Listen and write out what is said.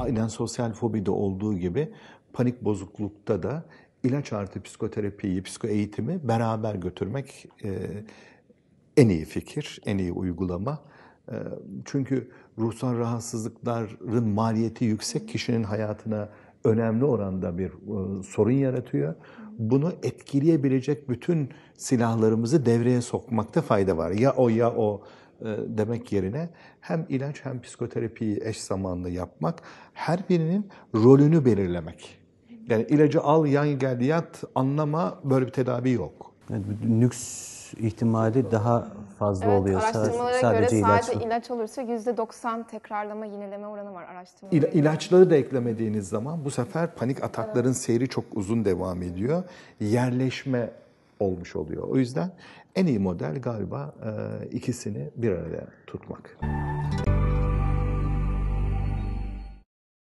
aynen sosyal fobide olduğu gibi panik bozuklukta da ilaç artı psikoterapiyi, psikoeğitimi beraber götürmek e, en iyi fikir, en iyi uygulama. E, çünkü ruhsal rahatsızlıkların maliyeti yüksek kişinin hayatına önemli oranda bir e, sorun yaratıyor. Bunu etkileyebilecek bütün silahlarımızı devreye sokmakta fayda var. Ya o ya o e, demek yerine hem ilaç hem psikoterapiyi eş zamanlı yapmak, her birinin rolünü belirlemek. Yani ilacı al, yan gel, yat, anlama böyle bir tedavi yok. Evet, nüks ihtimali daha fazla evet, oluyor. Araştırmalara sadece göre sadece ilaç olursa yüzde %90 tekrarlama, yenileme oranı var araştırmalara İla, İlaçları da eklemediğiniz zaman bu sefer panik atakların evet. seyri çok uzun devam ediyor. Yerleşme olmuş oluyor. O yüzden en iyi model galiba ikisini bir arada tutmak.